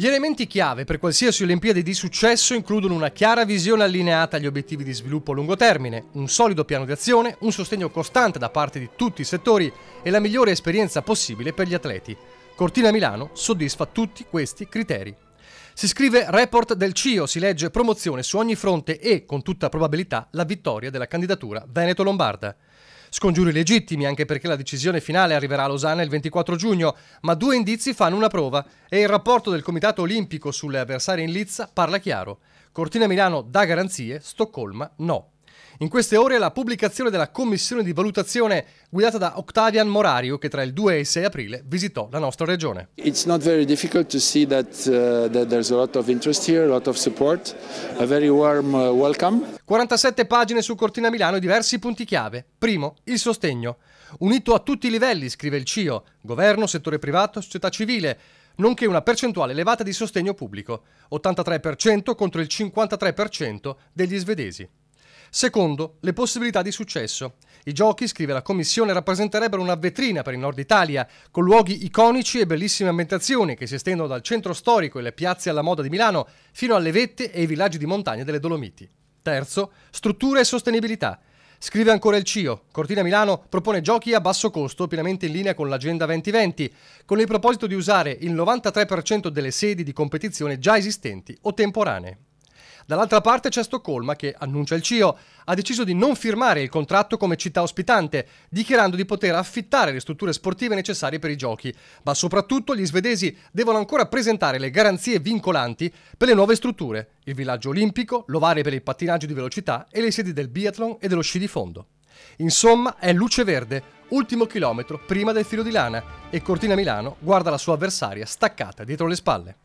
Gli elementi chiave per qualsiasi Olimpiade di successo includono una chiara visione allineata agli obiettivi di sviluppo a lungo termine, un solido piano di azione, un sostegno costante da parte di tutti i settori e la migliore esperienza possibile per gli atleti. Cortina Milano soddisfa tutti questi criteri. Si scrive report del CIO, si legge promozione su ogni fronte e, con tutta probabilità, la vittoria della candidatura Veneto-Lombarda. Scongiuri legittimi anche perché la decisione finale arriverà a Losanna il 24 giugno, ma due indizi fanno una prova e il rapporto del Comitato Olimpico sulle avversarie in Lizza parla chiaro. Cortina Milano dà garanzie, Stoccolma no. In queste ore la pubblicazione della commissione di valutazione guidata da Octavian Morario che tra il 2 e il 6 aprile visitò la nostra regione. It's not very difficult to see that, uh, that there's a lot of interest here, a lot of support, a very warm uh, welcome. 47 pagine su Cortina Milano e diversi punti chiave. Primo, il sostegno. Unito a tutti i livelli, scrive il CIO, governo, settore privato, società civile, nonché una percentuale elevata di sostegno pubblico, 83% contro il 53% degli svedesi. Secondo, le possibilità di successo. I giochi, scrive la Commissione, rappresenterebbero una vetrina per il nord Italia, con luoghi iconici e bellissime ambientazioni che si estendono dal centro storico e le piazze alla moda di Milano fino alle vette e i villaggi di montagna delle Dolomiti. Terzo, struttura e sostenibilità. Scrive ancora il CIO. Cortina Milano propone giochi a basso costo pienamente in linea con l'Agenda 2020, con il proposito di usare il 93% delle sedi di competizione già esistenti o temporanee. Dall'altra parte c'è Stoccolma che, annuncia il CIO, ha deciso di non firmare il contratto come città ospitante, dichiarando di poter affittare le strutture sportive necessarie per i giochi, ma soprattutto gli svedesi devono ancora presentare le garanzie vincolanti per le nuove strutture, il villaggio olimpico, l'ovario per il pattinaggio di velocità e le sedi del biathlon e dello sci di fondo. Insomma, è luce verde, ultimo chilometro prima del filo di lana e Cortina Milano guarda la sua avversaria staccata dietro le spalle.